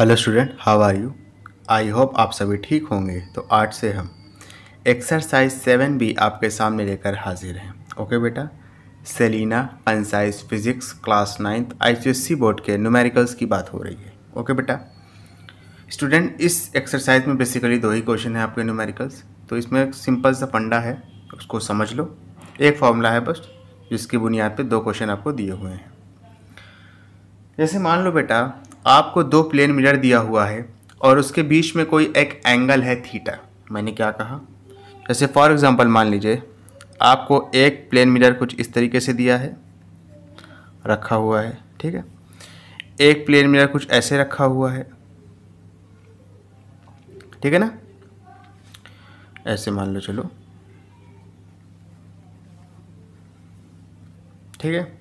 hello student how are you I hope आप सभी ठीक होंगे तो आज से हम एक्सरसाइज सेवन भी आपके सामने लेकर हाजिर हैं ओके बेटा Selina concise physics class ninth ICSC board के न्यूमेरिकल्स की बात हो रही है ओके बेटा स्टूडेंट इस एक्सरसाइज में बेसिकली दो ही क्वेश्चन है आपके न्यूमेरिकल्स तो इसमें एक सिंपल सा पंडा है उसको समझ लो एक फॉर्मूला है बस जिसकी बुनियाद पर दो क्वेश्चन आपको दिए हुए हैं जैसे मान लो बेटा आपको दो प्लेन मिरर दिया हुआ है और उसके बीच में कोई एक एंगल है थीटा मैंने क्या कहा जैसे फॉर एग्ज़ाम्पल मान लीजिए आपको एक प्लेन मिरर कुछ इस तरीके से दिया है रखा हुआ है ठीक है एक प्लेन मिरर कुछ ऐसे रखा हुआ है ठीक है ना ऐसे मान लो चलो ठीक है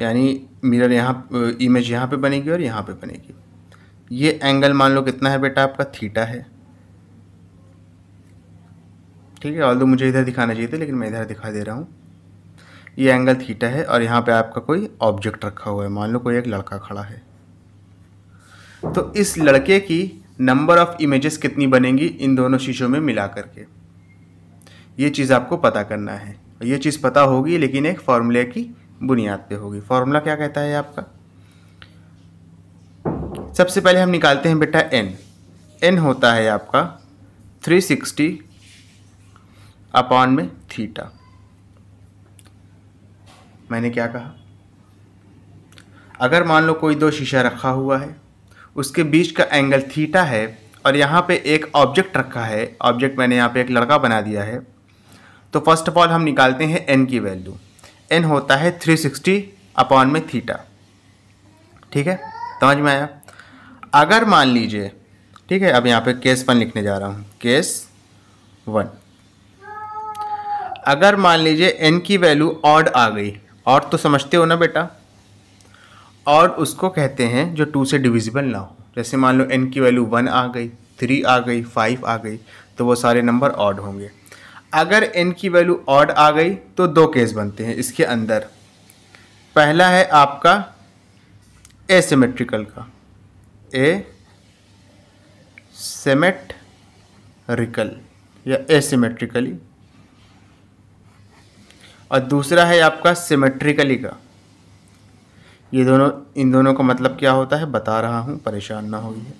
यानी मिरर यहाँ इमेज यहाँ पे बनेगी और यहाँ पे बनेगी ये एंगल मान लो कितना है बेटा आपका थीटा है ठीक है ऑल मुझे इधर दिखाना चाहिए था लेकिन मैं इधर दिखा दे रहा हूँ ये एंगल थीटा है और यहाँ पे आपका कोई ऑब्जेक्ट रखा हुआ है मान लो कोई एक लड़का खड़ा है तो इस लड़के की नंबर ऑफ़ इमेजेस कितनी बनेंगी इन दोनों शीशों में मिला करके ये चीज़ आपको पता करना है ये चीज़ पता होगी लेकिन एक फार्मूले की बुनियाद पे होगी फॉर्मूला क्या कहता है आपका सबसे पहले हम निकालते हैं बेटा एन एन होता है आपका थ्री सिक्सटी अपॉन में थीटा मैंने क्या कहा अगर मान लो कोई दो शीशा रखा हुआ है उसके बीच का एंगल थीटा है और यहाँ पे एक ऑब्जेक्ट रखा है ऑब्जेक्ट मैंने यहाँ पे एक लड़का बना दिया है तो फर्स्ट ऑफ ऑल हम निकालते हैं एन की वैल्यू एन होता है थ्री सिक्सटी अपॉन में थीटा ठीक है समझ में आया अगर मान लीजिए ठीक है अब यहाँ पे केस वन लिखने जा रहा हूँ केस वन अगर मान लीजिए एन की वैल्यू ऑड आ गई और तो समझते हो ना बेटा और उसको कहते हैं जो टू से डिविजिबल ना हो जैसे मान लो एन की वैल्यू वन आ गई थ्री आ गई फाइव आ गई तो वो सारे नंबर ऑड होंगे अगर एन की वैल्यू ऑड आ गई तो दो केस बनते हैं इसके अंदर पहला है आपका सीमेट्रिकल का ए रिकल या एसिमेट्रिकली और दूसरा है आपका सिमेट्रिकली का ये दोनों इन दोनों का मतलब क्या होता है बता रहा हूँ परेशान ना होइए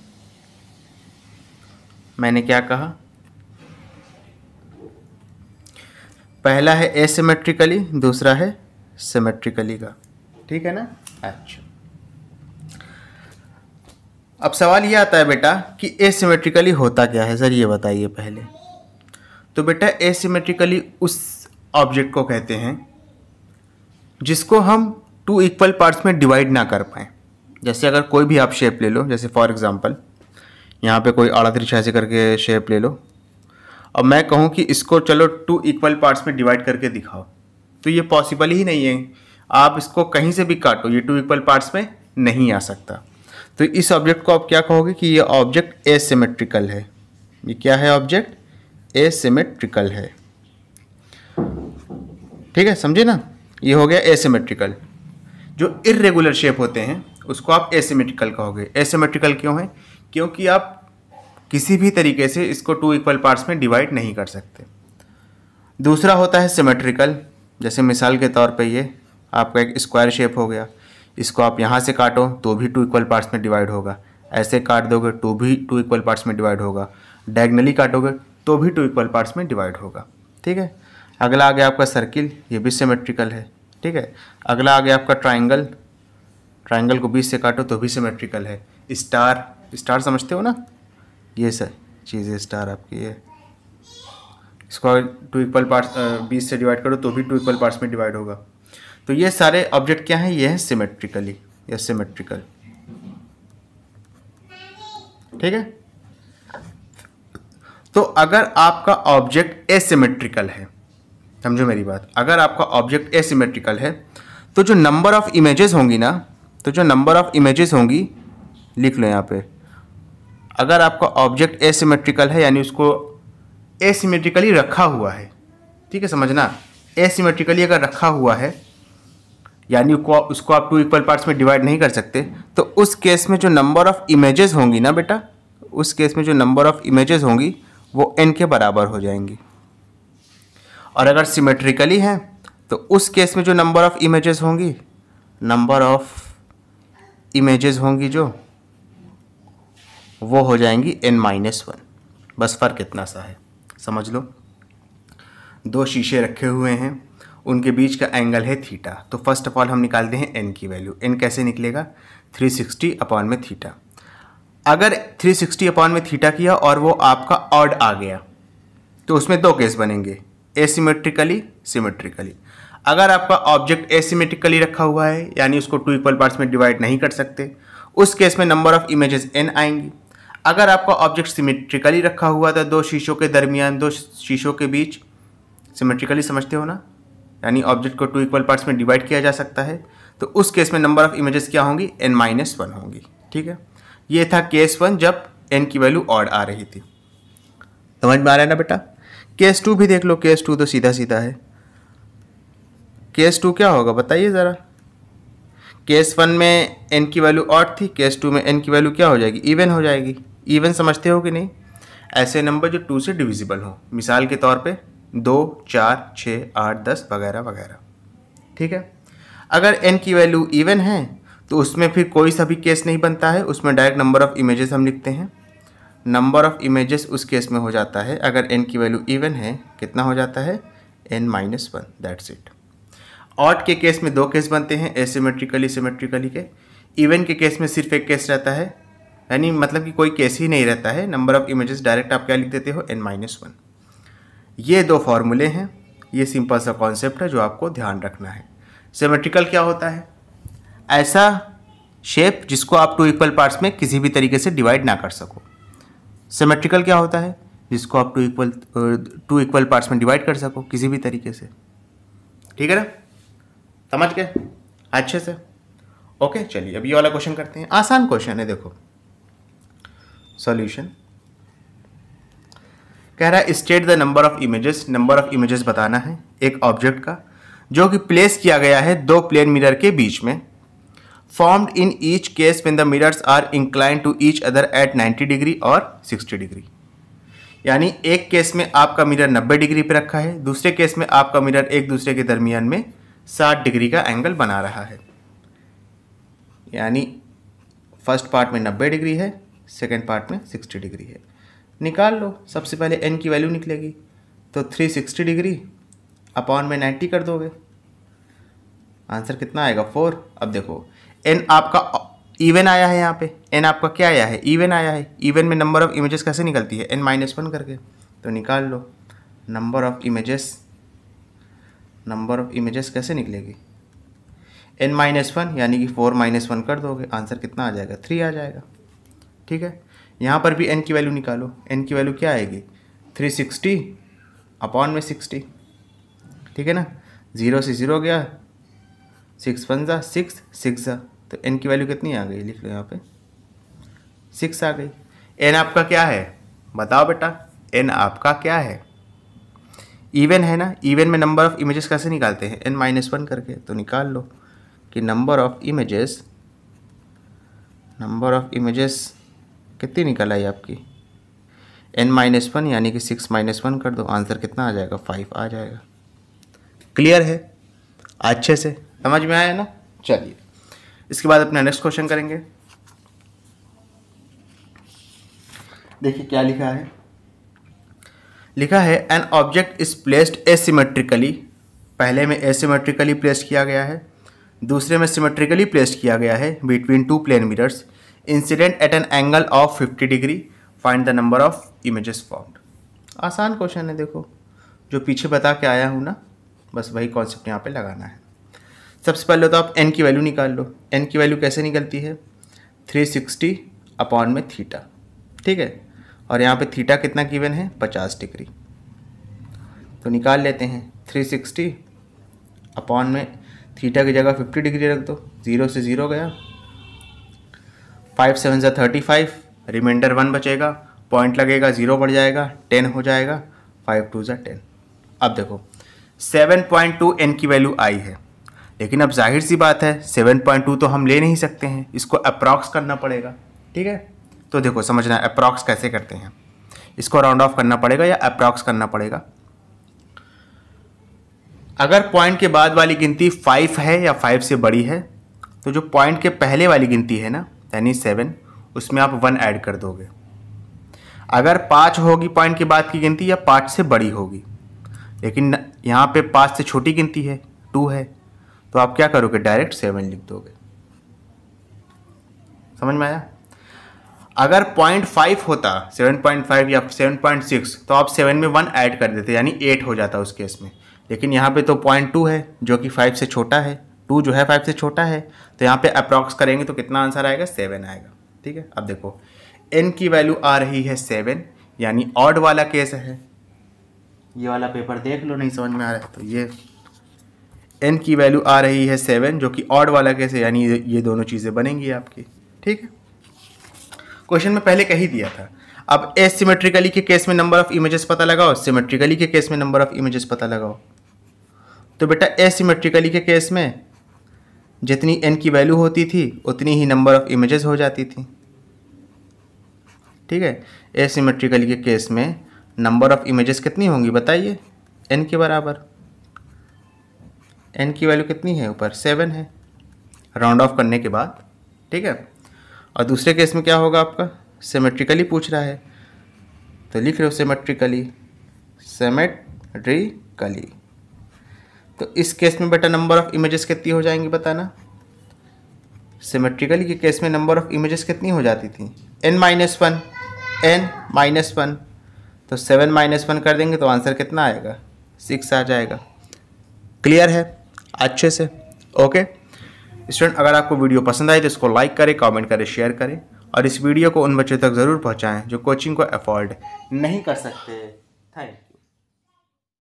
मैंने क्या कहा पहला है एसिमेट्रिकली दूसरा है सिमेट्रिकली का ठीक है ना अच्छा अब सवाल ये आता है बेटा कि एसिमेट्रिकली होता क्या है सर ये बताइए पहले तो बेटा एसिमेट्रिकली उस ऑब्जेक्ट को कहते हैं जिसको हम टू इक्वल पार्ट्स में डिवाइड ना कर पाएँ जैसे अगर कोई भी आप शेप ले लो जैसे फॉर एग्ज़ाम्पल यहाँ पे कोई आड़ा तिरछा से करके शेप ले लो अब मैं कहूँ कि इसको चलो टू इक्वल पार्ट्स में डिवाइड करके दिखाओ तो ये पॉसिबल ही नहीं है आप इसको कहीं से भी काटो ये टू इक्वल पार्ट्स में नहीं आ सकता तो इस ऑब्जेक्ट को आप क्या कहोगे कि ये ऑब्जेक्ट एसिमेट्रिकल है ये क्या है ऑब्जेक्ट एसिमेट्रिकल है ठीक है समझे ना ये हो गया एसिमेट्रिकल जो इरेगुलर शेप होते हैं उसको आप एसिमेट्रिकल कहोगे एसिमेट्रिकल क्यों है क्योंकि आप किसी भी तरीके से इसको टू इक्वल पार्ट्स में डिवाइड नहीं कर सकते दूसरा होता है सिमेट्रिकल जैसे मिसाल के तौर पे ये आपका एक स्क्वायर शेप हो गया इसको आप यहाँ से काटो तो भी टू इक्वल पार्ट्स में डिवाइड होगा ऐसे काट दोगे तो भी टू इक्वल पार्ट्स में डिवाइड होगा डायगनली काटोगे तो भी टू इक्वल पार्ट्स में डिवाइड होगा ठीक है अगला आ गया आपका सर्किल ये भी सिमेट्रिकल है ठीक है अगला आ गया आपका ट्राइंगल ट्राइंगल को बीस से काटो तो भी सिमेट्रिकल है स्टार स्टार समझते हो ना ये सर चीज़ें स्टार आपकी है इसको टू इक्वल पार्ट्स बीस से डिवाइड करो तो भी टू इक्वल पार्ट्स में डिवाइड होगा तो ये सारे ऑब्जेक्ट क्या हैं ये हैं सिमेट्रिकली या सिमेट्रिकल ठीक है तो अगर आपका ऑब्जेक्ट एसिमेट्रिकल है समझो मेरी बात अगर आपका ऑब्जेक्ट एसिमेट्रिकल है तो जो नंबर ऑफ इमेजेस होंगी ना तो जो नंबर ऑफ इमेजेस होंगी लिख लो यहाँ पे अगर आपका ऑब्जेक्ट एसिमेट्रिकल है यानी उसको एसिमेट्रिकली रखा हुआ है ठीक है समझना एसिमेट्रिकली अगर रखा हुआ है यानी उसको आप टू इक्वल पार्ट्स में डिवाइड नहीं कर सकते तो उस केस में जो नंबर ऑफ़ इमेजेस होंगी ना बेटा उस केस में जो नंबर ऑफ़ इमेजेस होंगी वो एन के बराबर हो जाएंगी और अगर सिमेट्रिकली हैं तो उस केस में जो नंबर ऑफ़ इमेजेस होंगी नंबर ऑफ़ इमेजेस होंगी जो वो हो जाएंगी एन माइनस वन बस फ़र्क इतना सा है समझ लो दो शीशे रखे हुए हैं उनके बीच का एंगल है थीटा तो फर्स्ट ऑफ ऑल हम निकालते हैं एन की वैल्यू एन कैसे निकलेगा 360 सिक्सटी अपॉन में थीटा अगर 360 सिक्सटी अपॉन में थीटा किया और वो आपका ऑड आ गया तो उसमें दो केस बनेंगे एसीमेट्रिकली सिमेट्रिकली अगर आपका ऑब्जेक्ट एसीमेट्रिकली रखा हुआ है यानी उसको टू इक्वल पार्ट्स में डिवाइड नहीं कर सकते उस केस में नंबर ऑफ इमेजेस एन आएंगी अगर आपका ऑब्जेक्ट सिमेट्रिकली रखा हुआ था दो शीशों के दरमियान दो शीशों के बीच सिमेट्रिकली समझते हो ना यानी ऑब्जेक्ट को टू इक्वल पार्ट्स में डिवाइड किया जा सकता है तो उस केस में नंबर ऑफ इमेजेस क्या होंगी एन माइनस वन होंगी ठीक है ये था केस वन जब एन की वैल्यू ऑड आ रही थी समझ में आ रहा है ना बेटा केस टू भी देख लो केस टू तो सीधा सीधा है केस टू क्या होगा बताइए ज़रा केस वन में एन की वैल्यू ऑट थी केस टू में एन की वैल्यू क्या हो जाएगी इवन हो जाएगी इवन समझते हो कि नहीं ऐसे नंबर जो टू से डिविजिबल हो मिसाल के तौर पे दो चार छः आठ दस वगैरह वगैरह ठीक है अगर एन की वैल्यू इवन है तो उसमें फिर कोई सा भी केस नहीं बनता है उसमें डायरेक्ट नंबर ऑफ़ इमेजेस हम लिखते हैं नंबर ऑफ़ इमेजेस उस केस में हो जाता है अगर एन की वैल्यू इवन है कितना हो जाता है N minus one that's it odd के केस में दो केस बनते हैं एसीमेट्रिकली सिमेट्रिकली के इवन के केस में सिर्फ एक केस रहता है यानी मतलब कि कोई केस ही नहीं रहता है नंबर ऑफ इमेजेस डायरेक्ट आप क्या लिख देते हो एन माइनस वन ये दो फार्मूले हैं ये सिंपल सा कॉन्सेप्ट है जो आपको ध्यान रखना है सिमेट्रिकल क्या होता है ऐसा शेप जिसको आप टू इक्वल पार्ट्स में किसी भी तरीके से डिवाइड ना कर सको सिमेट्रिकल क्या होता है जिसको आप two equal two equal parts में डिवाइड कर सको किसी भी तरीके से ठीक है ना समझ गए अच्छे से ओके चलिए अब ये वाला क्वेश्चन करते हैं आसान क्वेश्चन है देखो सॉल्यूशन कह रहा है state the number of images number of images बताना है एक ऑब्जेक्ट का जो कि प्लेस किया गया है दो प्लेन मिरर के बीच में formed in each case when the mirrors are incline to each other at 90 degree और 60 डिग्री यानी एक केस में आपका मिरर 90 डिग्री पर रखा है दूसरे केस में आपका मिरर एक दूसरे के दरमियान में 60 डिग्री का एंगल बना रहा है यानी फर्स्ट पार्ट में नब्बे डिग्री है सेकेंड पार्ट में सिक्सटी डिग्री है निकाल लो सबसे पहले एन की वैल्यू निकलेगी तो थ्री सिक्सटी डिग्री अपॉन में नाइन्टी कर दोगे आंसर कितना आएगा फोर अब देखो एन आपका इवन आया है यहाँ पे एन आपका क्या आया है इवन आया है इवन में नंबर ऑफ़ इमेजेस कैसे निकलती है एन माइनस वन करके तो निकाल लो number of images number of images कैसे निकलेगी एन माइनस वन यानी कि फोर माइनस वन कर दोगे आंसर कितना आ जाएगा थ्री आ जाएगा ठीक है यहाँ पर भी एन की वैल्यू निकालो एन की वैल्यू क्या आएगी थ्री सिक्सटी अपॉन में सिक्सटी ठीक है ना ज़ीरो से ज़ीरो गया सिक्स वन ज़ा सिक्स सिक्स ज़ा तो एन की वैल्यू कितनी आ गई लिख लो यहाँ पे सिक्स आ गई एन आपका क्या है बताओ बेटा एन आपका क्या है इवन है ना इवन में नंबर ऑफ इमेजेस कैसे निकालते हैं एन माइनस वन करके तो निकाल लो कि number of images number of images कितनी निकल आई आपकी एन माइनस वन यानी कि सिक्स माइनस वन कर दो आंसर कितना आ जाएगा फाइव आ जाएगा क्लियर है अच्छे से समझ में आया ना चलिए इसके बाद अपना नेक्स्ट क्वेश्चन करेंगे देखिए क्या लिखा है लिखा है N object is placed asymmetrically पहले में एसीमेट्रिकली प्लेस किया गया है दूसरे में सिमेट्रिकली प्लेस किया गया है between two plane mirrors incident at an angle of 50 degree find the number of images formed आसान क्वेश्चन है देखो जो पीछे बता के आया हूँ ना बस वही कॉन्सेप्ट यहाँ पे लगाना है सबसे पहले तो आप एन की वैल्यू निकाल लो एन की वैल्यू कैसे निकलती है थ्री सिक्सटी अपॉन में थीटा ठीक है और यहाँ पे थीटा कितना गिवन है पचास डिग्री तो निकाल लेते हैं थ्री सिक्सटी अपॉन में थीटा की जगह फिफ्टी डिग्री रख दो ज़ीरो से ज़ीरो गया फाइव सेवन ज़ा थर्टी फाइव रिमाइंडर वन बचेगा पॉइंट लगेगा ज़ीरो बढ़ जाएगा टेन हो जाएगा फाइव टू ज़ा टेन अब देखो सेवन पॉइंट टू एन की वैल्यू आई है लेकिन अब जाहिर सी बात है सेवन पॉइंट टू तो हम ले नहीं सकते हैं इसको अप्रॉक्स करना पड़ेगा ठीक है तो देखो समझना है अप्रॉक्स कैसे करते हैं इसको राउंड ऑफ करना पड़ेगा या अप्रॉक्स करना पड़ेगा अगर पॉइंट के बाद वाली गिनती फाइव है या फाइव से बड़ी है तो जो पॉइंट के पहले वाली गिनती है ना यानी सेवन उसमें आप वन ऐड कर दोगे अगर पाँच होगी पॉइंट के बाद की गिनती या पाँच से बड़ी होगी लेकिन यहाँ पे पाँच से छोटी गिनती है टू है तो आप क्या करोगे डायरेक्ट सेवन लिख दोगे समझ में आया अगर पॉइंट फाइव होता सेवन पॉइंट फाइव या सेवन पॉइंट सिक्स तो आप सेवन में वन ऐड कर देते यानी एट हो जाता उस केस में लेकिन यहाँ पे तो पॉइंट टू है जो कि फाइव से छोटा है टू जो है फाइव से छोटा है तो यहाँ पे अप्रॉक्स करेंगे तो कितना आंसर आएगा सेवन आएगा ठीक है अब देखो एन की वैल्यू आ रही है सेवन यानी ऑड वाला केस है ये वाला पेपर देख लो नहीं समझ में आ रहा है तो ये एन की वैल्यू आ रही है सेवन जो कि ऑड वाला केस है यानी ये दोनों चीज़ें बनेंगी आपकी ठीक है क्वेश्चन में पहले कही दिया था अब एसिमेट्रिकली के केस में नंबर ऑफ इमेजेस पता लगाओ सिमेट्रिकली के केस में नंबर ऑफ इमेजेस पता लगाओ तो बेटा एसिमेट्रिकली के केस में जितनी एन की वैल्यू होती थी उतनी ही नंबर ऑफ इमेजेस हो जाती थी ठीक है एसिमेट्रिकली के केस में नंबर ऑफ इमेजेस कितनी होंगी बताइए एन के बराबर एन की वैल्यू कितनी है ऊपर सेवन है राउंड ऑफ करने के बाद ठीक है और दूसरे केस में क्या होगा आपका सेमेट्रिकली पूछ रहा है तो लिख रहे हो सेमेट्रिकली सेमेट्रिकली तो इस केस में बेटा नंबर ऑफ़ इमेजेस कितनी हो जाएंगी बताना सिमेट्रिकली के केस में नंबर ऑफ़ इमेजेस कितनी हो जाती थी n minus one n minus one तो सेवन माइनस वन कर देंगे तो आंसर कितना आएगा सिक्स आ जाएगा क्लियर है अच्छे से ओके स्टूडेंट अगर आपको वीडियो पसंद आए तो इसको लाइक करें कमेंट करें शेयर करें और इस वीडियो को उन बच्चों तक ज़रूर पहुँचाएँ जो कोचिंग को अफोर्ड नहीं कर सकते थैंक